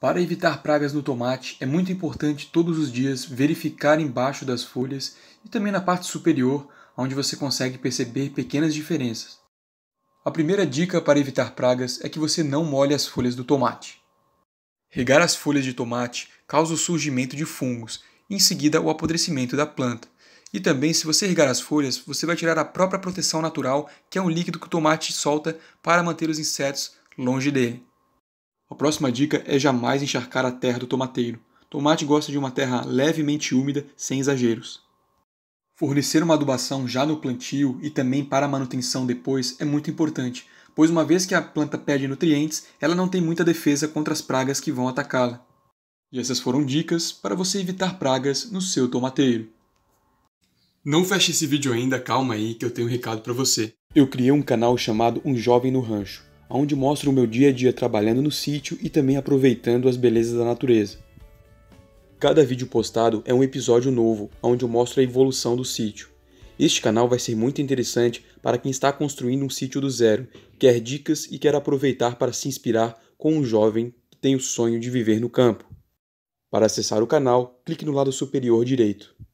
Para evitar pragas no tomate, é muito importante todos os dias verificar embaixo das folhas e também na parte superior, onde você consegue perceber pequenas diferenças. A primeira dica para evitar pragas é que você não molhe as folhas do tomate. Regar as folhas de tomate causa o surgimento de fungos e em seguida o apodrecimento da planta. E também, se você regar as folhas, você vai tirar a própria proteção natural, que é um líquido que o tomate solta para manter os insetos longe dele. A próxima dica é jamais encharcar a terra do tomateiro. Tomate gosta de uma terra levemente úmida, sem exageros. Fornecer uma adubação já no plantio e também para a manutenção depois é muito importante, pois uma vez que a planta perde nutrientes, ela não tem muita defesa contra as pragas que vão atacá-la. E essas foram dicas para você evitar pragas no seu tomateiro. Não feche esse vídeo ainda, calma aí que eu tenho um recado para você. Eu criei um canal chamado Um Jovem no Rancho onde mostro o meu dia a dia trabalhando no sítio e também aproveitando as belezas da natureza. Cada vídeo postado é um episódio novo, onde eu mostro a evolução do sítio. Este canal vai ser muito interessante para quem está construindo um sítio do zero, quer dicas e quer aproveitar para se inspirar com um jovem que tem o sonho de viver no campo. Para acessar o canal, clique no lado superior direito.